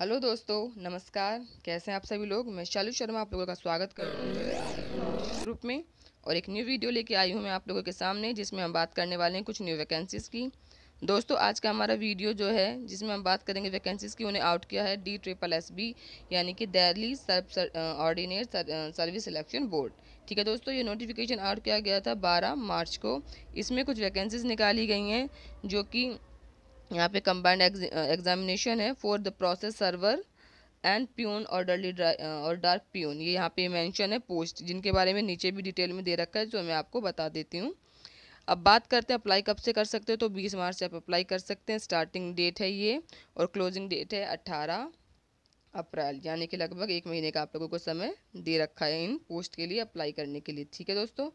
hello दोस्तों नमस्कार कैसे हैं आप सभी लोग मैं शालू शर्मा आप लोगों का स्वागत करता हूँ ग्रुप में और एक न्यू वीडियो लेके आई हूँ मैं आप लोगों के सामने जिसमें हम बात करने वाले हैं कुछ न्यू वैकेंसीज़ की दोस्तों आज का हमारा वीडियो जो है जिसमें हम बात करेंगे वैकेंसीज़ की उन्हें आउट किया है डी ट्रिपल एस बी यानी कि दिल्ली सब ऑर्डिनेट सर्विस सिलेक्शन बोर्ड ठीक है दोस्तों ये नोटिफिकेशन आउट किया गया था 12 मार्च को इसमें कुछ वैकेंसीज़ निकाली गई हैं जो कि यहाँ पे कंबाइंड एग्जामिनेशन है for the process server and peon orderly और डार्क प्यून ये यहाँ पे मेंशन है पोस्ट जिनके बारे में नीचे भी डिटेल में दे रखा है जो मैं आपको बता देती हूँ अब बात करते हैं अप्लाई कब से कर सकते हो तो 20 मार्च से आप अप्लाई कर सकते हैं स्टार्टिंग डेट है ये और क्लोजिंग डेट है अट्ठारह अप्रैल यानी कि लगभग एक महीने का आप लोगों को समय दे रखा है इन पोस्ट के लिए अप्लाई करने के लिए ठीक है दोस्तों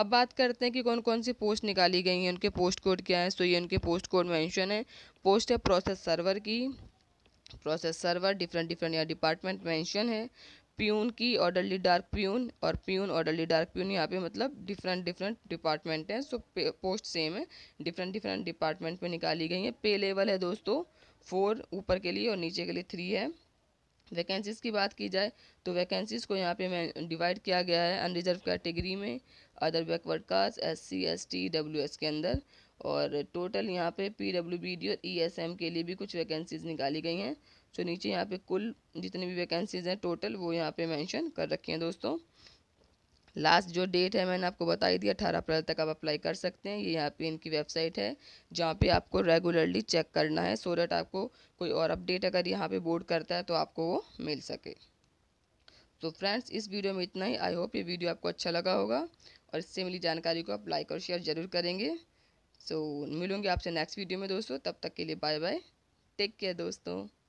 अब बात करते हैं कि कौन कौन सी पोस्ट निकाली गई हैं उनके पोस्ट कोड क्या है सो तो ये उनके पोस्ट कोड मैंशन है पोस्ट है प्रोसेस सर्वर की प्रोसेस सर्वर डिफरेंट डिफरेंट यहाँ डिपार्टमेंट मैंशन है प्यून की ऑर्डरली डार्क प्यून और प्यून ऑर्डरली डार्क प्यून यहाँ पे मतलब डिफरेंट डिफरेंट डिपार्टमेंट हैं सो पोस्ट सेम है डिफरेंट डिफरेंट डिपार्टमेंट में निकाली गई हैं पे लेवल है दोस्तों फोर ऊपर के लिए और नीचे के लिए थ्री है वैकेंसीज़ की बात की जाए तो वैकेंसीज़ को यहाँ पे मैं डिवाइड किया गया है अनरिजर्व कैटेगरी में other backward caste S C S T W S के अंदर और टोटल यहाँ पे पी डब्ल्यू बी डी और ई एस एम के लिए भी कुछ वैकेंसीज़ निकाली गई हैं तो नीचे यहाँ पे कुल जितनी भी वैकेंसीज़ हैं टोटल वो यहाँ पे मेंशन कर रखी हैं दोस्तों लास्ट जो डेट है मैंने आपको बताई दी अठारह अप्रैल तक आप अप्लाई कर सकते हैं ये यहाँ पे इनकी वेबसाइट है जहाँ पे आपको रेगुलरली चेक करना है सो डेट आपको कोई और अपडेट अगर यहाँ पे बोर्ड करता है तो आपको वो मिल सके तो फ्रेंड्स इस वीडियो में इतना ही आई होप ये वीडियो आपको अच्छा लगा होगा और इससे मिली जानकारी को आप लाइक और शेयर ज़रूर करेंगे सो मिलूँगी आपसे नेक्स्ट वीडियो में दोस्तों तब तक के लिए बाय बाय टेक केयर दोस्तों